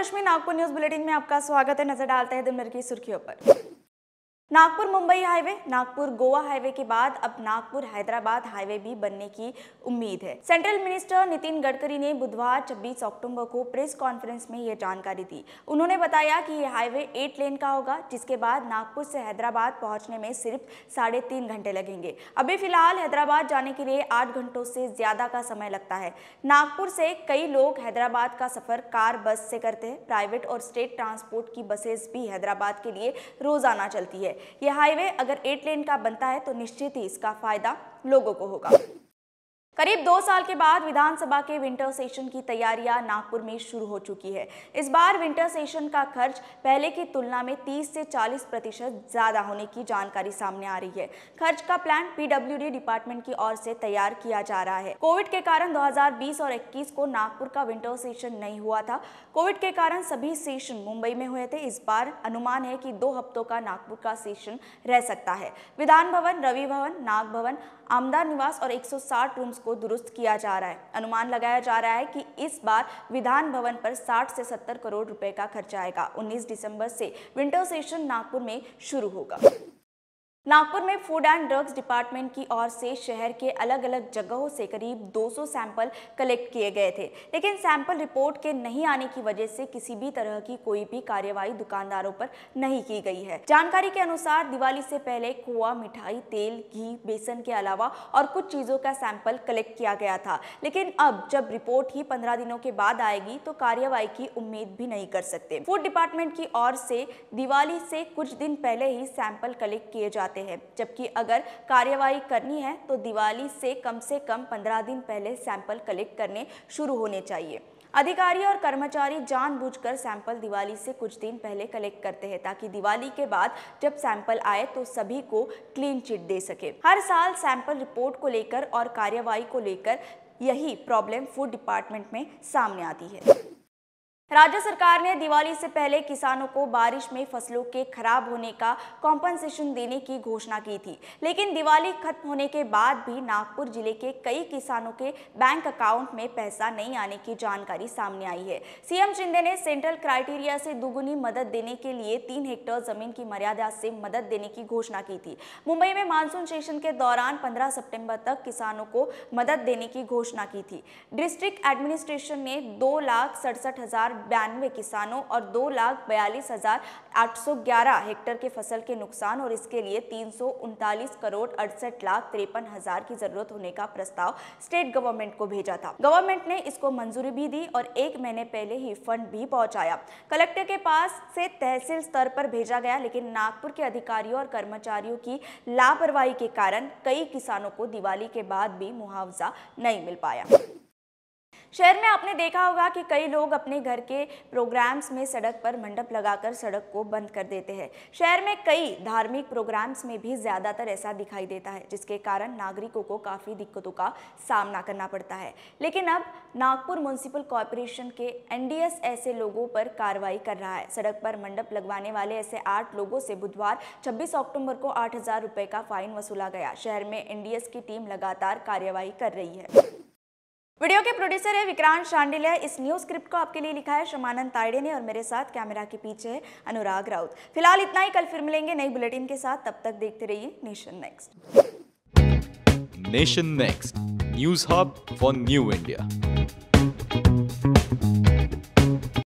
रश्मि Nagpur news bulletin में आपका स्वागत है नजर डालते हैं दिन भर की सुर्खियों पर नागपुर मुंबई हाईवे नागपुर गोवा हाईवे के बाद अब नागपुर हैदराबाद हाईवे भी बनने की उम्मीद है सेंट्रल मिनिस्टर नितिन गडकरी ने बुधवार 26 अक्टूबर को प्रेस कॉन्फ्रेंस में यह जानकारी दी उन्होंने बताया कि यह हाईवे एट लेन का होगा जिसके बाद नागपुर से हैदराबाद पहुंचने में सिर्फ साढ़े तीन घंटे लगेंगे अभी फिलहाल हैदराबाद जाने के लिए आठ घंटों से ज्यादा का समय लगता है नागपुर से कई लोग हैदराबाद का सफर कार बस से करते हैं प्राइवेट और स्टेट ट्रांसपोर्ट की बसेस भी हैदराबाद के लिए रोजाना चलती है ये हाईवे अगर एट लेन का बनता है तो निश्चित ही इसका फायदा लोगों को होगा करीब दो साल के बाद विधानसभा के विंटर सेशन की तैयारियां नागपुर में शुरू हो चुकी है इस बार विंटर सेशन का खर्च पहले की तुलना में 30 से 40 प्रतिशत ज़्यादा होने की जानकारी सामने आ रही है खर्च का प्लान पीडब्ल्यूडी डिपार्टमेंट की ओर से तैयार किया जा रहा है कोविड के कारण 2020 और 21 को नागपुर का विंटर सेशन नहीं हुआ था कोविड के कारण सभी सेशन मुंबई में हुए थे इस बार अनुमान है की दो हफ्तों का नागपुर का सेशन रह सकता है विधान भवन रवि भवन नाग भवन आमदार निवास और एक रूम्स उसको दुरुस्त किया जा रहा है अनुमान लगाया जा रहा है कि इस बार विधान भवन पर 60 से 70 करोड़ रुपए का खर्चा आएगा 19 दिसंबर से विंटर सेशन नागपुर में शुरू होगा नागपुर में फूड एंड ड्रग्स डिपार्टमेंट की ओर से शहर के अलग अलग जगहों से करीब 200 सैंपल कलेक्ट किए गए थे लेकिन सैंपल रिपोर्ट के नहीं आने की वजह से किसी भी तरह की कोई भी कार्यवाही दुकानदारों पर नहीं की गई है जानकारी के अनुसार दिवाली से पहले खोआ मिठाई तेल घी बेसन के अलावा और कुछ चीजों का सैंपल कलेक्ट किया गया था लेकिन अब जब रिपोर्ट ही पंद्रह दिनों के बाद आएगी तो कार्यवाही की उम्मीद भी नहीं कर सकते फूड डिपार्टमेंट की ओर से दिवाली से कुछ दिन पहले ही सैंपल कलेक्ट किए जाते सकते हैं जबकि अगर कार्यवाही करनी है तो दिवाली से कम से कम पंद्रह दिन पहले सैंपल कलेक्ट करने शुरू होने चाहिए अधिकारी और कर्मचारी जानबूझकर सैंपल दिवाली से कुछ दिन पहले कलेक्ट करते हैं ताकि दिवाली के बाद जब सैंपल आए तो सभी को क्लीन चिट दे सके हर साल सैंपल रिपोर्ट को लेकर और कार्यवाही को लेकर यही प्रॉब्लम फूड डिपार्टमेंट में सामने आती है राज्य सरकार ने दिवाली से पहले किसानों को बारिश में फसलों के खराब होने का कॉम्पनसेशन देने की घोषणा की थी लेकिन दिवाली खत्म होने के बाद भी नागपुर जिले के कई किसानों के बैंक अकाउंट में पैसा नहीं आने की जानकारी सामने आई है सीएम शिंदे ने सेंट्रल क्राइटेरिया से दुगुनी मदद देने के लिए तीन हेक्टेयर जमीन की मर्यादा से मदद देने की घोषणा की थी मुंबई में मानसून सेशन के दौरान पंद्रह सेप्टेम्बर तक किसानों को मदद देने की घोषणा की थी डिस्ट्रिक्ट एडमिनिस्ट्रेशन ने दो लाख सड़सठ हजार बयानवे किसानों और दो लाख बयालीस हज़ार आठ सौ ग्यारह हेक्टर के फसल के नुकसान और इसके लिए तीन सौ उनतालीस करोड़ अड़सठ लाख तिरपन हज़ार की जरूरत होने का प्रस्ताव स्टेट गवर्नमेंट को भेजा था गवर्नमेंट ने इसको मंजूरी भी दी और एक महीने पहले ही फंड भी पहुंचाया कलेक्टर के पास से तहसील स्तर पर भेजा गया लेकिन नागपुर के अधिकारियों और कर्मचारियों की लापरवाही के कारण कई किसानों को दिवाली के बाद भी मुआवजा नहीं मिल पाया शहर में आपने देखा होगा कि कई लोग अपने घर के प्रोग्राम्स में सड़क पर मंडप लगाकर सड़क को बंद कर देते हैं शहर में कई धार्मिक प्रोग्राम्स में भी ज़्यादातर ऐसा दिखाई देता है जिसके कारण नागरिकों को काफ़ी दिक्कतों का सामना करना पड़ता है लेकिन अब नागपुर म्यूनसिपल कॉरपोरेशन के एन ऐसे लोगों पर कार्रवाई कर रहा है सड़क पर मंडप लगवाने वाले ऐसे आठ लोगों से बुधवार छब्बीस अक्टूबर को आठ हजार रुपये का फाइन वसूला गया शहर में एन की टीम लगातार कार्यवाही कर रही है वीडियो के प्रोड्यूसर है विक्रांत शांडिल है इस न्यूज स्क्रिप्ट को आपके लिए लिखा है शमानंद ताइडे ने और मेरे साथ कैमरा के पीछे अनुराग राउत फिलहाल इतना ही कल फिर मिलेंगे नई बुलेटिन के साथ तब तक देखते रहिए nation next nation next news hub for new India